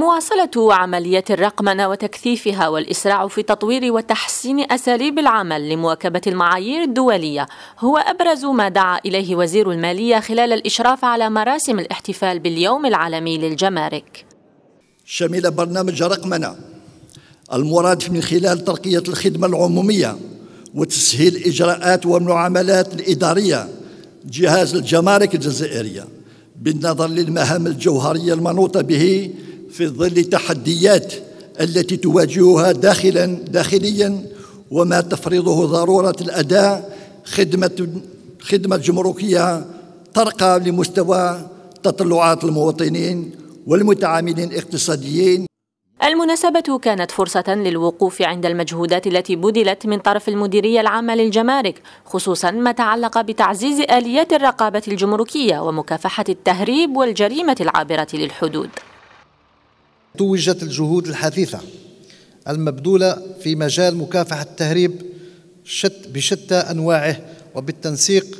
مواصلة عملية الرقمنة وتكثيفها والإسراع في تطوير وتحسين أساليب العمل لمواكبة المعايير الدولية هو أبرز ما دعا إليه وزير المالية خلال الإشراف على مراسم الاحتفال باليوم العالمي للجمارك. شمل برنامج رقمنة المراد من خلال ترقية الخدمة العمومية وتسهيل إجراءات والمعاملات الإدارية جهاز الجمارك الجزائرية بالنظر للمهام الجوهرية المنوطة به في ظل التحديات التي تواجهها داخلا داخليا وما تفرضه ضروره الاداء خدمه خدمه جمركيه ترقى لمستوى تطلعات المواطنين والمتعاملين الاقتصاديين المناسبة كانت فرصة للوقوف عند المجهودات التي بذلت من طرف المديرية العامة للجمارك خصوصا ما تعلق بتعزيز آليات الرقابة الجمركية ومكافحة التهريب والجريمة العابرة للحدود توجت الجهود الحثيثة المبذولة في مجال مكافحة التهريب بشتى أنواعه وبالتنسيق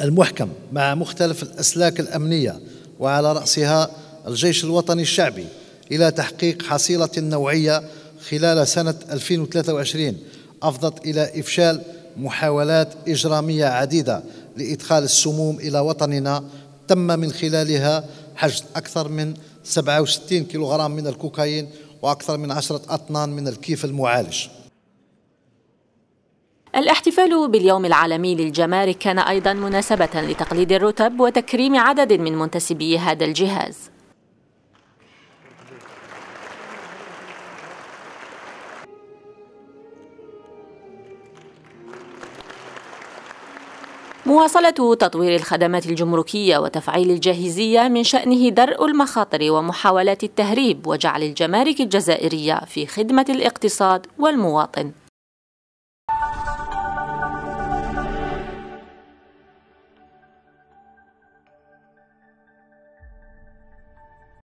المحكم مع مختلف الأسلاك الأمنية وعلى رأسها الجيش الوطني الشعبي إلى تحقيق حصيلة نوعية خلال سنة 2023 أفضت إلى إفشال محاولات إجرامية عديدة لإدخال السموم إلى وطننا تم من خلالها حجز أكثر من 67 كيلوغرام من الكوكايين وأكثر من 10 أطنان من الكيف المعالج الاحتفال باليوم العالمي للجمارك كان أيضا مناسبة لتقليد الرتب وتكريم عدد من منتسبي هذا الجهاز مواصلة تطوير الخدمات الجمركية وتفعيل الجاهزية من شأنه درء المخاطر ومحاولات التهريب وجعل الجمارك الجزائرية في خدمة الاقتصاد والمواطن